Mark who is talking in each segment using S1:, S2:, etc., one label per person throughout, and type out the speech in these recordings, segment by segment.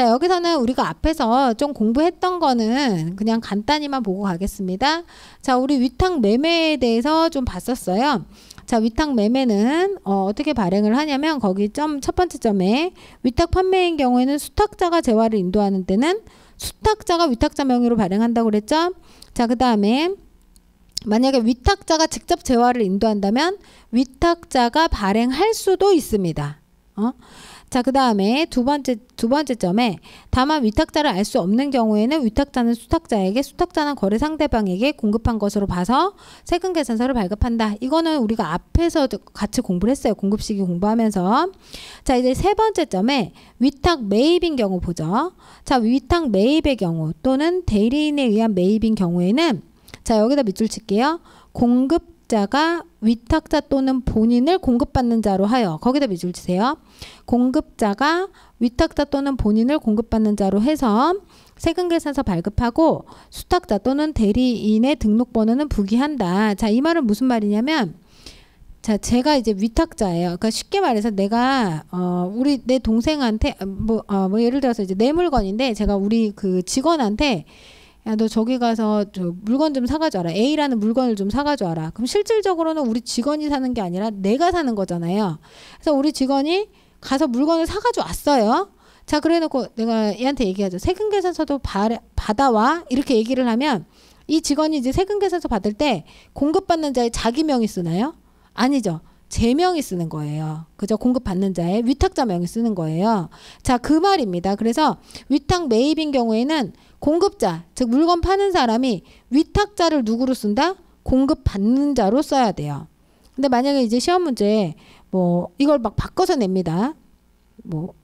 S1: 자, 여기서는 우리가 앞에서 좀 공부했던 거는 그냥 간단히만 보고 가겠습니다. 자, 우리 위탁 매매에 대해서 좀 봤었어요. 자, 위탁 매매는 어, 떻게 발행을 하냐면 거기 점 첫 번째 점에 위탁 판매인 경우에는 수탁자가 재화를 인도하는 때는 수탁자가 위탁자 명의로 발행한다고 그랬죠? 자, 그다음에 만약에 위탁자가 직접 재화를 인도한다면 위탁자가 발행할 수도 있습니다. 어? 자, 그 다음에 두 번째, 두 번째 점에 다만 위탁자를 알 수 없는 경우에는 위탁자는 수탁자에게 수탁자는 거래 상대방에게 공급한 것으로 봐서 세금 계산서를 발급한다. 이거는 우리가 앞에서 같이 공부를 했어요. 공급시기 공부하면서. 자, 이제 세 번째 점에 위탁 매입인 경우 보죠. 자, 위탁 매입의 경우 또는 대리인에 의한 매입인 경우에는 자, 여기다 밑줄 칠게요. 공급 공급자가 위탁자 또는 본인을 공급받는 자로 하여 거기다 밑줄 치세요. 공급자가 위탁자 또는 본인을 공급받는 자로 해서 세금 계산서 발급하고 수탁자 또는 대리인의 등록번호는 부기한다. 자, 이 말은 무슨 말이냐면 자, 제가 이제 위탁자예요. 그러니까 쉽게 말해서 내가 어 우리 내 동생한테 뭐어뭐 어, 뭐 예를 들어서 이제 내 물건인데 제가 우리 그 직원한테 야, 너 저기 가서 저 물건 좀 사가줘라. A라는 물건을 좀 사가줘라. 그럼 실질적으로는 우리 직원이 사는 게 아니라 내가 사는 거잖아요. 그래서 우리 직원이 가서 물건을 사가지고 왔어요. 자, 그래 놓고 내가 얘한테 얘기하죠. 세금 계산서도 받아와. 이렇게 얘기를 하면 이 직원이 이제 세금 계산서 받을 때 공급받는 자의 자기 명의 쓰나요? 아니죠. 제 명이 쓰는 거예요. 그죠? 공급받는 자의 위탁자 명이 쓰는 거예요. 자, 그 말입니다. 그래서 위탁 매입인 경우에는 공급자, 즉 물건 파는 사람이 위탁자를 누구로 쓴다? 공급받는 자로 써야 돼요. 근데 만약에 이제 시험 문제 뭐 이걸 막 바꿔서 냅니다. 뭐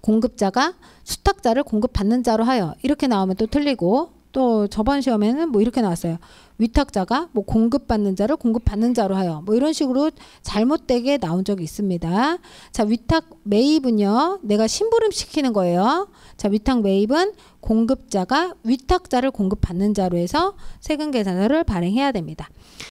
S1: 공급자가 수탁자를 공급받는 자로 하여 이렇게 나오면 또 틀리고 또 저번 시험에는 뭐 이렇게 나왔어요. 위탁자가 뭐 공급받는 자를 공급받는 자로 하여 뭐 이런 식으로 잘못되게 나온 적이 있습니다. 자, 위탁 매입은요. 내가 심부름 시키는 거예요. 자, 위탁 매입은 공급자가 위탁자를 공급받는 자로 해서 세금 계산서를 발행해야 됩니다.